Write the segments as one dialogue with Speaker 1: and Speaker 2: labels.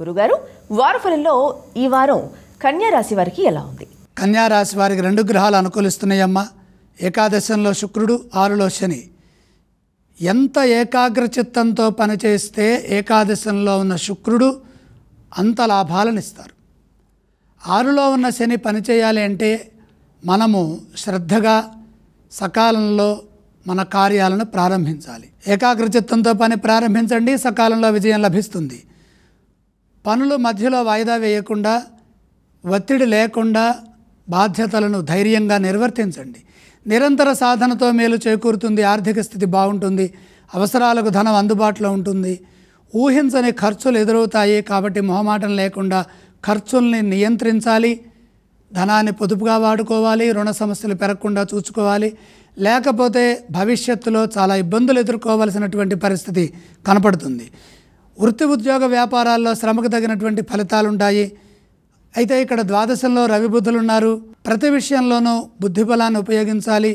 Speaker 1: గురుగారు వారఫలంలో ఈ వారం కన్యారాశి వారికి ఎలా ఉంది కన్యారాశి వారికి రెండు గ్రహాలు అనుకూలిస్తున్నాయమ్మా ఏకాదశంలో శుక్రుడు ఆరులో శని ఎంత ఏకాగ్ర చిత్తంతో పనిచేస్తే ఏకాదశంలో ఉన్న శుక్రుడు అంత లాభాలను ఇస్తారు ఆరులో ఉన్న శని పనిచేయాలి అంటే మనము శ్రద్ధగా సకాలంలో మన కార్యాలను ప్రారంభించాలి ఏకాగ్ర చిత్తంతో పని ప్రారంభించండి సకాలంలో విజయం లభిస్తుంది పనులు మధ్యలో వాయిదా వేయకుండా ఒత్తిడి లేకుండా బాధ్యతలను ధైర్యంగా నిర్వర్తించండి నిరంతర సాధనతో మేలు చేకూరుతుంది ఆర్థిక స్థితి బాగుంటుంది అవసరాలకు ధనం అందుబాటులో ఉంటుంది ఊహించని ఖర్చులు ఎదురవుతాయి కాబట్టి మొహమాటం లేకుండా ఖర్చుల్ని నియంత్రించాలి ధనాన్ని పొదుపుగా వాడుకోవాలి రుణ సమస్యలు పెరగకుండా చూసుకోవాలి లేకపోతే భవిష్యత్తులో చాలా ఇబ్బందులు ఎదుర్కోవాల్సినటువంటి పరిస్థితి కనపడుతుంది వృత్తి ఉద్యోగ వ్యాపారాల్లో శ్రమకు తగినటువంటి ఫలితాలుంటాయి అయితే ఇక్కడ ద్వాదశంలో రవిబుద్ధులున్నారు ప్రతి విషయంలోనూ బుద్ధిబలాన్ని ఉపయోగించాలి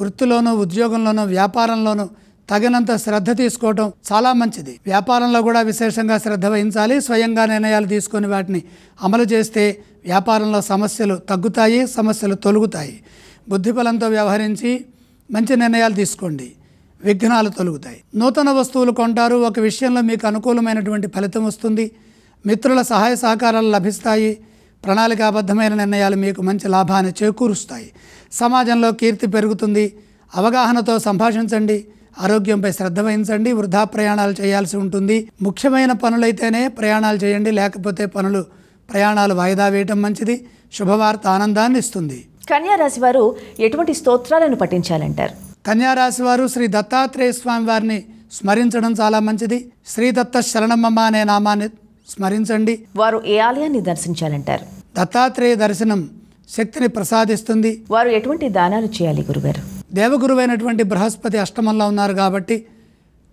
Speaker 1: వృత్తిలోనూ ఉద్యోగంలోనూ వ్యాపారంలోనూ తగినంత శ్రద్ధ తీసుకోవటం చాలా మంచిది వ్యాపారంలో కూడా విశేషంగా శ్రద్ధ వహించాలి స్వయంగా నిర్ణయాలు తీసుకొని వాటిని అమలు చేస్తే వ్యాపారంలో సమస్యలు తగ్గుతాయి సమస్యలు తొలుగుతాయి బుద్ధిబలంతో వ్యవహరించి మంచి నిర్ణయాలు తీసుకోండి విఘ్నాలు తొలుగుతాయి నూతన వస్తువులు కొంటారు ఒక విషయంలో మీకు అనుకూలమైనటువంటి ఫలితం వస్తుంది మిత్రుల సహాయ సహకారాలు లభిస్తాయి ప్రణాళికాబద్ధమైన నిర్ణయాలు మీకు మంచి లాభాన్ని చేకూరుస్తాయి సమాజంలో కీర్తి పెరుగుతుంది అవగాహనతో సంభాషించండి ఆరోగ్యంపై శ్రద్ధ వహించండి వృధా ప్రయాణాలు చేయాల్సి ఉంటుంది ముఖ్యమైన పనులైతేనే ప్రయాణాలు చేయండి లేకపోతే పనులు ప్రయాణాలు వాయిదా వేయటం మంచిది శుభవార్త ఆనందాన్ని ఇస్తుంది కన్యా రాశి వారు ఎటువంటి స్తోత్రాలను పఠించాలంటారు కన్యారాశి వారు శ్రీ దత్తాత్రేయ స్వామి వారిని స్మరించడం చాలా మంచిది శ్రీ దత్త శరణమ్మ అనే నామాన్ని స్మరించండి వారు ఏ ఆలయాన్ని దర్శించాలంటారు దత్తాత్రేయ దర్శనం శక్తిని ప్రసాదిస్తుంది వారు ఎటువంటి దానాలు చేయాలి గురుగారు దేవగురువైనటువంటి బృహస్పతి అష్టమంలో ఉన్నారు కాబట్టి